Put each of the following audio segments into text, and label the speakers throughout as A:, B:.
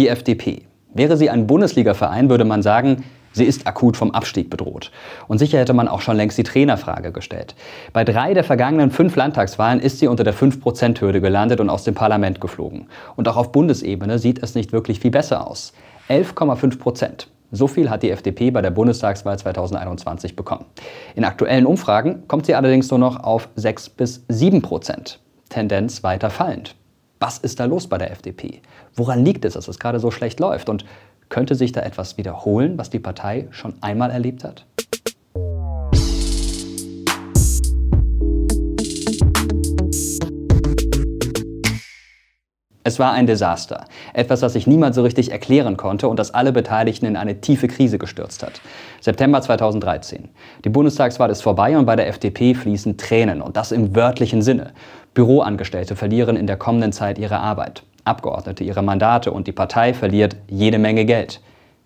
A: die FDP. Wäre sie ein Bundesligaverein, würde man sagen, Sie ist akut vom Abstieg bedroht. Und sicher hätte man auch schon längst die Trainerfrage gestellt. Bei drei der vergangenen fünf Landtagswahlen ist sie unter der 5%-Hürde gelandet und aus dem Parlament geflogen. Und auch auf Bundesebene sieht es nicht wirklich viel besser aus. 11,5 Prozent. So viel hat die FDP bei der Bundestagswahl 2021 bekommen. In aktuellen Umfragen kommt sie allerdings nur noch auf 6 bis 7 Prozent. Tendenz weiter fallend. Was ist da los bei der FDP? Woran liegt es, dass es gerade so schlecht läuft? Und könnte sich da etwas wiederholen, was die Partei schon einmal erlebt hat? Es war ein Desaster. Etwas, was sich niemand so richtig erklären konnte und das alle Beteiligten in eine tiefe Krise gestürzt hat. September 2013. Die Bundestagswahl ist vorbei und bei der FDP fließen Tränen. Und das im wörtlichen Sinne. Büroangestellte verlieren in der kommenden Zeit ihre Arbeit. Abgeordnete ihre Mandate und die Partei verliert jede Menge Geld.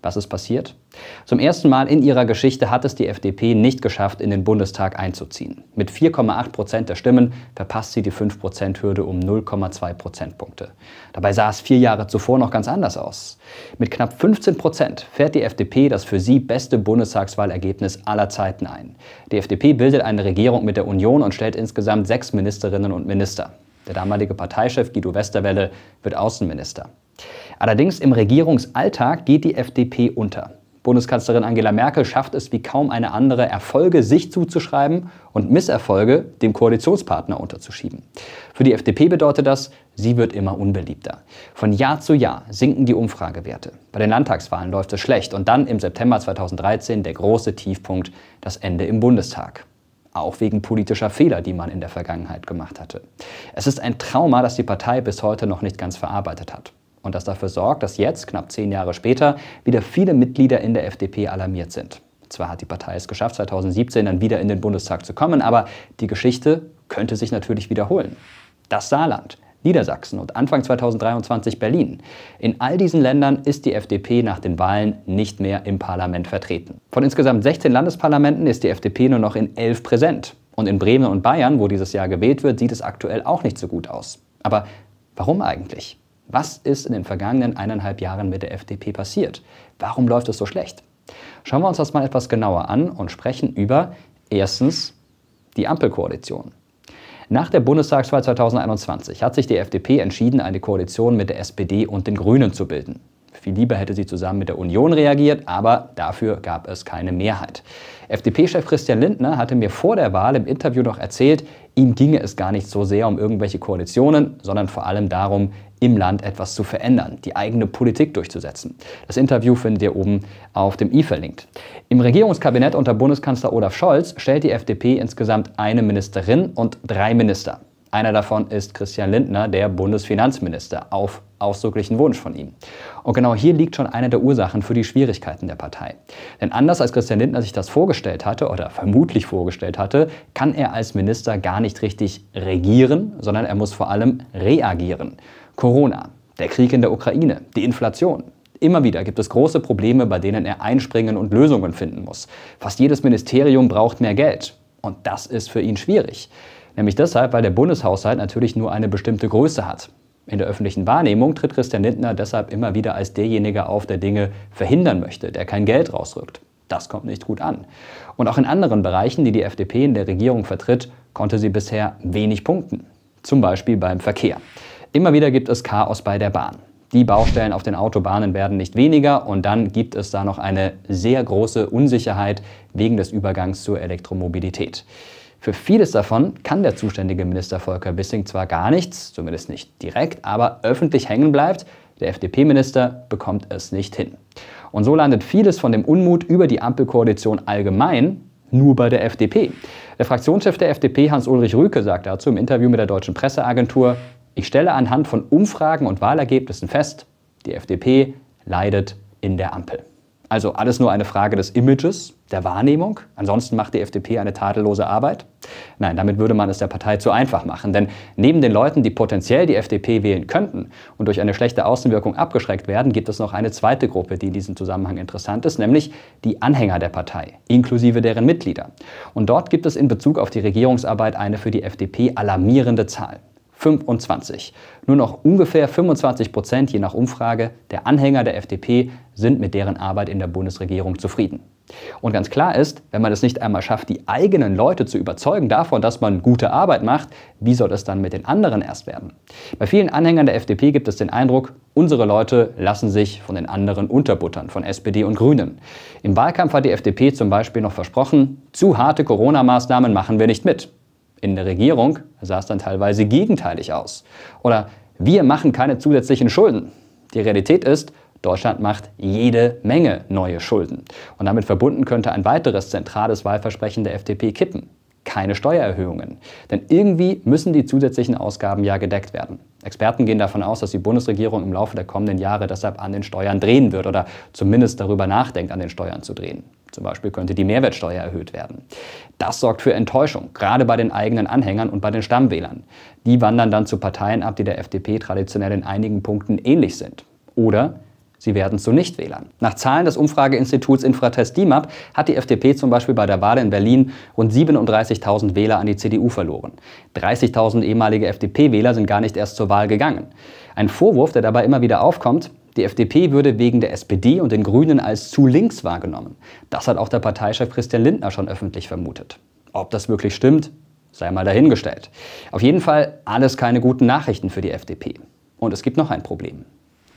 A: Was ist passiert? Zum ersten Mal in ihrer Geschichte hat es die FDP nicht geschafft, in den Bundestag einzuziehen. Mit 4,8 Prozent der Stimmen verpasst sie die 5-Prozent-Hürde um 0,2 Prozentpunkte. Dabei sah es vier Jahre zuvor noch ganz anders aus. Mit knapp 15 Prozent fährt die FDP das für sie beste Bundestagswahlergebnis aller Zeiten ein. Die FDP bildet eine Regierung mit der Union und stellt insgesamt sechs Ministerinnen und Minister. Der damalige Parteichef Guido Westerwelle wird Außenminister. Allerdings im Regierungsalltag geht die FDP unter. Bundeskanzlerin Angela Merkel schafft es wie kaum eine andere, Erfolge sich zuzuschreiben und Misserfolge dem Koalitionspartner unterzuschieben. Für die FDP bedeutet das, sie wird immer unbeliebter. Von Jahr zu Jahr sinken die Umfragewerte. Bei den Landtagswahlen läuft es schlecht und dann im September 2013 der große Tiefpunkt, das Ende im Bundestag. Auch wegen politischer Fehler, die man in der Vergangenheit gemacht hatte. Es ist ein Trauma, das die Partei bis heute noch nicht ganz verarbeitet hat und das dafür sorgt, dass jetzt, knapp zehn Jahre später, wieder viele Mitglieder in der FDP alarmiert sind. Zwar hat die Partei es geschafft, 2017 dann wieder in den Bundestag zu kommen, aber die Geschichte könnte sich natürlich wiederholen. Das Saarland, Niedersachsen und Anfang 2023 Berlin. In all diesen Ländern ist die FDP nach den Wahlen nicht mehr im Parlament vertreten. Von insgesamt 16 Landesparlamenten ist die FDP nur noch in 11 präsent. Und in Bremen und Bayern, wo dieses Jahr gewählt wird, sieht es aktuell auch nicht so gut aus. Aber warum eigentlich? Was ist in den vergangenen eineinhalb Jahren mit der FDP passiert? Warum läuft es so schlecht? Schauen wir uns das mal etwas genauer an und sprechen über erstens die Ampelkoalition. Nach der Bundestagswahl 2021 hat sich die FDP entschieden, eine Koalition mit der SPD und den Grünen zu bilden. Viel lieber hätte sie zusammen mit der Union reagiert, aber dafür gab es keine Mehrheit. FDP-Chef Christian Lindner hatte mir vor der Wahl im Interview noch erzählt, ihm ginge es gar nicht so sehr um irgendwelche Koalitionen, sondern vor allem darum, im Land etwas zu verändern, die eigene Politik durchzusetzen. Das Interview findet ihr oben auf dem i verlinkt. Im Regierungskabinett unter Bundeskanzler Olaf Scholz stellt die FDP insgesamt eine Ministerin und drei Minister. Einer davon ist Christian Lindner, der Bundesfinanzminister, auf ausdrücklichen Wunsch von ihm. Und genau hier liegt schon eine der Ursachen für die Schwierigkeiten der Partei. Denn anders als Christian Lindner sich das vorgestellt hatte oder vermutlich vorgestellt hatte, kann er als Minister gar nicht richtig regieren, sondern er muss vor allem reagieren. Corona, der Krieg in der Ukraine, die Inflation. Immer wieder gibt es große Probleme, bei denen er einspringen und Lösungen finden muss. Fast jedes Ministerium braucht mehr Geld. Und das ist für ihn schwierig. Nämlich deshalb, weil der Bundeshaushalt natürlich nur eine bestimmte Größe hat. In der öffentlichen Wahrnehmung tritt Christian Lindner deshalb immer wieder als derjenige auf, der Dinge verhindern möchte, der kein Geld rausrückt. Das kommt nicht gut an. Und auch in anderen Bereichen, die die FDP in der Regierung vertritt, konnte sie bisher wenig punkten. Zum Beispiel beim Verkehr. Immer wieder gibt es Chaos bei der Bahn. Die Baustellen auf den Autobahnen werden nicht weniger und dann gibt es da noch eine sehr große Unsicherheit wegen des Übergangs zur Elektromobilität. Für vieles davon kann der zuständige Minister Volker Wissing zwar gar nichts, zumindest nicht direkt, aber öffentlich hängen bleibt, der FDP-Minister bekommt es nicht hin. Und so landet vieles von dem Unmut über die Ampelkoalition allgemein nur bei der FDP. Der Fraktionschef der FDP, Hans-Ulrich Rüke, sagt dazu im Interview mit der deutschen Presseagentur, ich stelle anhand von Umfragen und Wahlergebnissen fest, die FDP leidet in der Ampel. Also alles nur eine Frage des Images, der Wahrnehmung. Ansonsten macht die FDP eine tadellose Arbeit. Nein, damit würde man es der Partei zu einfach machen. Denn neben den Leuten, die potenziell die FDP wählen könnten und durch eine schlechte Außenwirkung abgeschreckt werden, gibt es noch eine zweite Gruppe, die in diesem Zusammenhang interessant ist, nämlich die Anhänger der Partei, inklusive deren Mitglieder. Und dort gibt es in Bezug auf die Regierungsarbeit eine für die FDP alarmierende Zahl. 25. Nur noch ungefähr 25 Prozent, je nach Umfrage, der Anhänger der FDP sind mit deren Arbeit in der Bundesregierung zufrieden. Und ganz klar ist, wenn man es nicht einmal schafft, die eigenen Leute zu überzeugen davon, dass man gute Arbeit macht, wie soll es dann mit den anderen erst werden? Bei vielen Anhängern der FDP gibt es den Eindruck, unsere Leute lassen sich von den anderen unterbuttern, von SPD und Grünen. Im Wahlkampf hat die FDP zum Beispiel noch versprochen, zu harte Corona-Maßnahmen machen wir nicht mit in der Regierung sah es dann teilweise gegenteilig aus. Oder wir machen keine zusätzlichen Schulden. Die Realität ist, Deutschland macht jede Menge neue Schulden. Und damit verbunden könnte ein weiteres zentrales Wahlversprechen der FDP kippen keine Steuererhöhungen. Denn irgendwie müssen die zusätzlichen Ausgaben ja gedeckt werden. Experten gehen davon aus, dass die Bundesregierung im Laufe der kommenden Jahre deshalb an den Steuern drehen wird oder zumindest darüber nachdenkt, an den Steuern zu drehen. Zum Beispiel könnte die Mehrwertsteuer erhöht werden. Das sorgt für Enttäuschung, gerade bei den eigenen Anhängern und bei den Stammwählern. Die wandern dann zu Parteien ab, die der FDP traditionell in einigen Punkten ähnlich sind. Oder Sie werden zu Nichtwählern. Nach Zahlen des Umfrageinstituts Infratest DIMAP hat die FDP zum Beispiel bei der Wahl in Berlin rund 37.000 Wähler an die CDU verloren. 30.000 ehemalige FDP-Wähler sind gar nicht erst zur Wahl gegangen. Ein Vorwurf, der dabei immer wieder aufkommt, die FDP würde wegen der SPD und den Grünen als zu links wahrgenommen. Das hat auch der Parteichef Christian Lindner schon öffentlich vermutet. Ob das wirklich stimmt, sei mal dahingestellt. Auf jeden Fall alles keine guten Nachrichten für die FDP. Und es gibt noch ein Problem.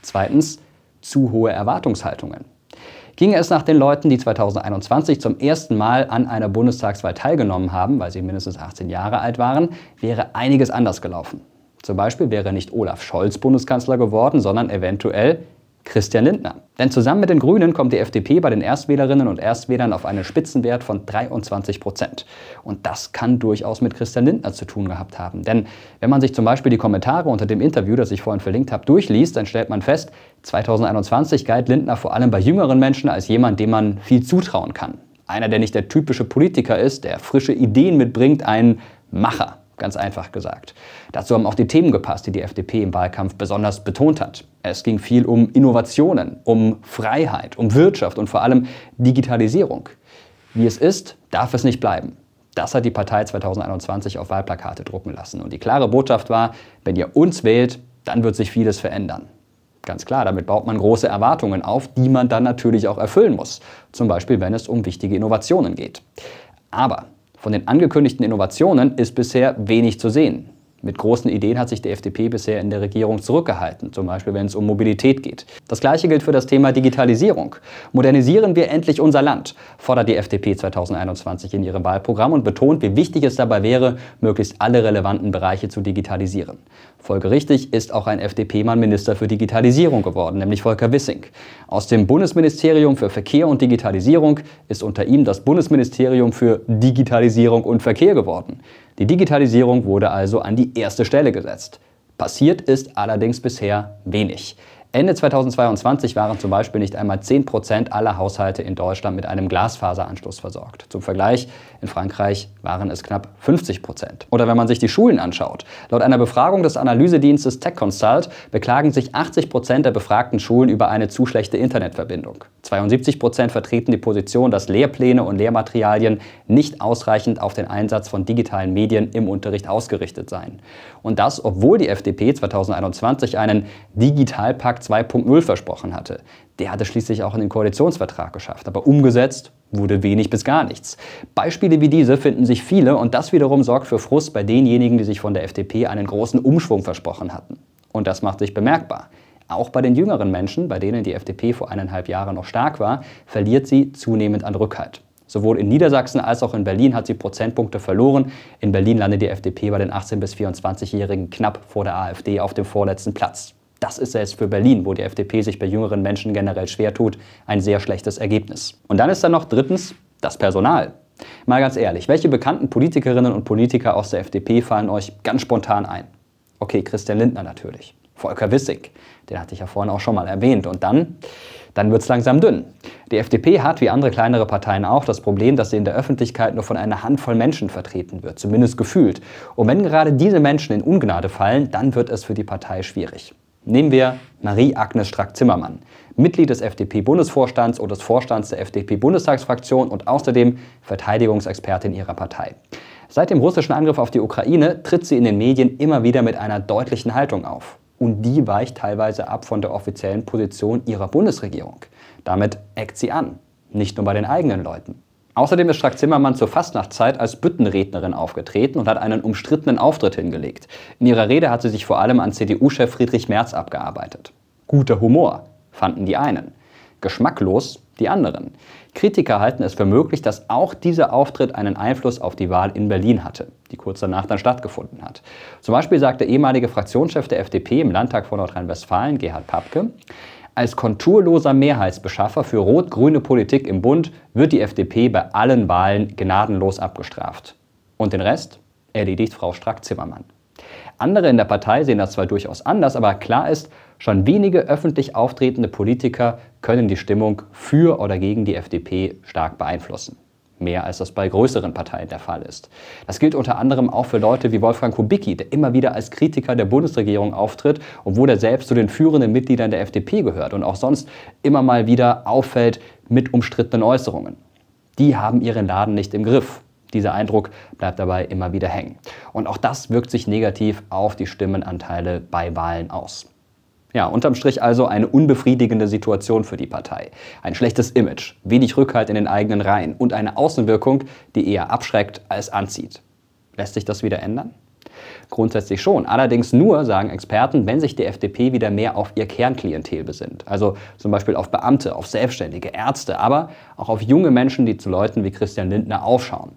A: Zweitens, zu hohe Erwartungshaltungen. Ginge es nach den Leuten, die 2021 zum ersten Mal an einer Bundestagswahl teilgenommen haben, weil sie mindestens 18 Jahre alt waren, wäre einiges anders gelaufen. Zum Beispiel wäre nicht Olaf Scholz Bundeskanzler geworden, sondern eventuell Christian Lindner. Denn zusammen mit den Grünen kommt die FDP bei den Erstwählerinnen und Erstwählern auf einen Spitzenwert von 23 Prozent. Und das kann durchaus mit Christian Lindner zu tun gehabt haben. Denn wenn man sich zum Beispiel die Kommentare unter dem Interview, das ich vorhin verlinkt habe, durchliest, dann stellt man fest, 2021 galt Lindner vor allem bei jüngeren Menschen als jemand, dem man viel zutrauen kann. Einer, der nicht der typische Politiker ist, der frische Ideen mitbringt, ein Macher ganz einfach gesagt. Dazu haben auch die Themen gepasst, die die FDP im Wahlkampf besonders betont hat. Es ging viel um Innovationen, um Freiheit, um Wirtschaft und vor allem Digitalisierung. Wie es ist, darf es nicht bleiben. Das hat die Partei 2021 auf Wahlplakate drucken lassen. Und die klare Botschaft war, wenn ihr uns wählt, dann wird sich vieles verändern. Ganz klar, damit baut man große Erwartungen auf, die man dann natürlich auch erfüllen muss. Zum Beispiel, wenn es um wichtige Innovationen geht. Aber von den angekündigten Innovationen ist bisher wenig zu sehen. Mit großen Ideen hat sich die FDP bisher in der Regierung zurückgehalten, zum Beispiel wenn es um Mobilität geht. Das gleiche gilt für das Thema Digitalisierung. Modernisieren wir endlich unser Land, fordert die FDP 2021 in ihrem Wahlprogramm und betont, wie wichtig es dabei wäre, möglichst alle relevanten Bereiche zu digitalisieren. Folgerichtig ist auch ein FDP-Mann Minister für Digitalisierung geworden, nämlich Volker Wissing. Aus dem Bundesministerium für Verkehr und Digitalisierung ist unter ihm das Bundesministerium für Digitalisierung und Verkehr geworden. Die Digitalisierung wurde also an die erste Stelle gesetzt. Passiert ist allerdings bisher wenig. Ende 2022 waren zum Beispiel nicht einmal 10 Prozent aller Haushalte in Deutschland mit einem Glasfaseranschluss versorgt. Zum Vergleich, in Frankreich waren es knapp 50 Prozent. Oder wenn man sich die Schulen anschaut. Laut einer Befragung des Analysedienstes TechConsult beklagen sich 80 Prozent der befragten Schulen über eine zu schlechte Internetverbindung. 72 Prozent vertreten die Position, dass Lehrpläne und Lehrmaterialien nicht ausreichend auf den Einsatz von digitalen Medien im Unterricht ausgerichtet seien. Und das, obwohl die FDP 2021 einen Digitalpakt 2.0 versprochen hatte. Der hatte schließlich auch in den Koalitionsvertrag geschafft, aber umgesetzt wurde wenig bis gar nichts. Beispiele wie diese finden sich viele und das wiederum sorgt für Frust bei denjenigen, die sich von der FDP einen großen Umschwung versprochen hatten. Und das macht sich bemerkbar. Auch bei den jüngeren Menschen, bei denen die FDP vor eineinhalb Jahren noch stark war, verliert sie zunehmend an Rückhalt. Sowohl in Niedersachsen als auch in Berlin hat sie Prozentpunkte verloren. In Berlin landet die FDP bei den 18- bis 24-Jährigen knapp vor der AfD auf dem vorletzten Platz. Das ist selbst für Berlin, wo die FDP sich bei jüngeren Menschen generell schwer tut, ein sehr schlechtes Ergebnis. Und dann ist da noch drittens das Personal. Mal ganz ehrlich, welche bekannten Politikerinnen und Politiker aus der FDP fallen euch ganz spontan ein? Okay, Christian Lindner natürlich. Volker Wissig, den hatte ich ja vorhin auch schon mal erwähnt. Und dann, dann wird es langsam dünn. Die FDP hat, wie andere kleinere Parteien auch, das Problem, dass sie in der Öffentlichkeit nur von einer Handvoll Menschen vertreten wird, zumindest gefühlt. Und wenn gerade diese Menschen in Ungnade fallen, dann wird es für die Partei schwierig. Nehmen wir Marie-Agnes Strack-Zimmermann, Mitglied des FDP-Bundesvorstands und des Vorstands der FDP-Bundestagsfraktion und außerdem Verteidigungsexpertin ihrer Partei. Seit dem russischen Angriff auf die Ukraine tritt sie in den Medien immer wieder mit einer deutlichen Haltung auf. Und die weicht teilweise ab von der offiziellen Position ihrer Bundesregierung. Damit eckt sie an, nicht nur bei den eigenen Leuten. Außerdem ist Strack Zimmermann zur Fastnachtzeit als Büttenrednerin aufgetreten und hat einen umstrittenen Auftritt hingelegt. In ihrer Rede hat sie sich vor allem an CDU-Chef Friedrich Merz abgearbeitet. Guter Humor, fanden die einen. Geschmacklos, die anderen. Kritiker halten es für möglich, dass auch dieser Auftritt einen Einfluss auf die Wahl in Berlin hatte, die kurz danach dann stattgefunden hat. Zum Beispiel sagt der ehemalige Fraktionschef der FDP im Landtag von Nordrhein-Westfalen, Gerhard Papke, als konturloser Mehrheitsbeschaffer für rot-grüne Politik im Bund wird die FDP bei allen Wahlen gnadenlos abgestraft. Und den Rest erledigt Frau Strack-Zimmermann. Andere in der Partei sehen das zwar durchaus anders, aber klar ist, schon wenige öffentlich auftretende Politiker können die Stimmung für oder gegen die FDP stark beeinflussen mehr als das bei größeren Parteien der Fall ist. Das gilt unter anderem auch für Leute wie Wolfgang Kubicki, der immer wieder als Kritiker der Bundesregierung auftritt, obwohl er selbst zu den führenden Mitgliedern der FDP gehört und auch sonst immer mal wieder auffällt mit umstrittenen Äußerungen. Die haben ihren Laden nicht im Griff. Dieser Eindruck bleibt dabei immer wieder hängen. Und auch das wirkt sich negativ auf die Stimmenanteile bei Wahlen aus. Ja, unterm Strich also eine unbefriedigende Situation für die Partei. Ein schlechtes Image, wenig Rückhalt in den eigenen Reihen und eine Außenwirkung, die eher abschreckt als anzieht. Lässt sich das wieder ändern? Grundsätzlich schon. Allerdings nur, sagen Experten, wenn sich die FDP wieder mehr auf ihr Kernklientel besinnt. Also zum Beispiel auf Beamte, auf Selbstständige, Ärzte, aber auch auf junge Menschen, die zu Leuten wie Christian Lindner aufschauen.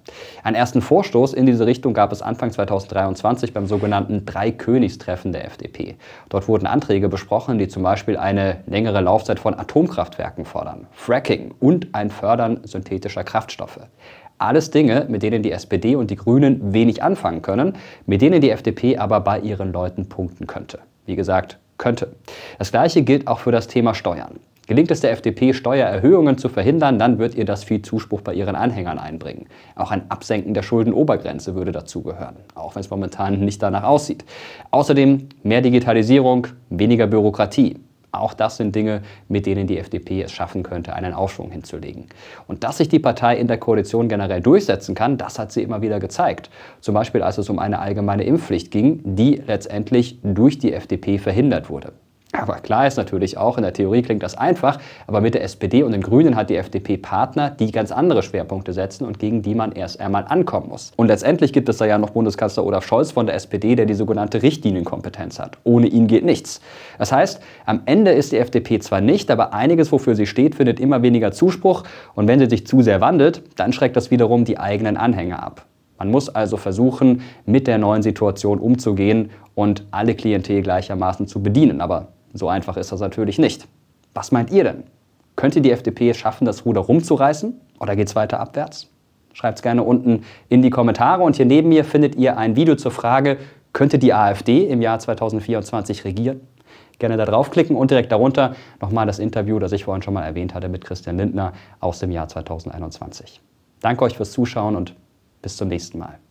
A: Einen ersten Vorstoß in diese Richtung gab es Anfang 2023 beim sogenannten Dreikönigstreffen der FDP. Dort wurden Anträge besprochen, die zum Beispiel eine längere Laufzeit von Atomkraftwerken fordern, Fracking und ein Fördern synthetischer Kraftstoffe. Alles Dinge, mit denen die SPD und die Grünen wenig anfangen können, mit denen die FDP aber bei ihren Leuten punkten könnte. Wie gesagt, könnte. Das gleiche gilt auch für das Thema Steuern. Gelingt es der FDP, Steuererhöhungen zu verhindern, dann wird ihr das viel Zuspruch bei ihren Anhängern einbringen. Auch ein Absenken der Schuldenobergrenze würde dazugehören, auch wenn es momentan nicht danach aussieht. Außerdem mehr Digitalisierung, weniger Bürokratie. Auch das sind Dinge, mit denen die FDP es schaffen könnte, einen Aufschwung hinzulegen. Und dass sich die Partei in der Koalition generell durchsetzen kann, das hat sie immer wieder gezeigt. Zum Beispiel als es um eine allgemeine Impfpflicht ging, die letztendlich durch die FDP verhindert wurde. Aber klar ist natürlich auch, in der Theorie klingt das einfach, aber mit der SPD und den Grünen hat die FDP Partner, die ganz andere Schwerpunkte setzen und gegen die man erst einmal ankommen muss. Und letztendlich gibt es da ja noch Bundeskanzler Olaf Scholz von der SPD, der die sogenannte Richtlinienkompetenz hat. Ohne ihn geht nichts. Das heißt, am Ende ist die FDP zwar nicht, aber einiges, wofür sie steht, findet immer weniger Zuspruch und wenn sie sich zu sehr wandelt, dann schreckt das wiederum die eigenen Anhänger ab. Man muss also versuchen, mit der neuen Situation umzugehen und alle Klientel gleichermaßen zu bedienen. Aber so einfach ist das natürlich nicht. Was meint ihr denn? Könnte die FDP es schaffen, das Ruder rumzureißen? Oder geht es weiter abwärts? Schreibt es gerne unten in die Kommentare. Und hier neben mir findet ihr ein Video zur Frage, könnte die AfD im Jahr 2024 regieren? Gerne da draufklicken und direkt darunter nochmal das Interview, das ich vorhin schon mal erwähnt hatte mit Christian Lindner aus dem Jahr 2021. Danke euch fürs Zuschauen und bis zum nächsten Mal.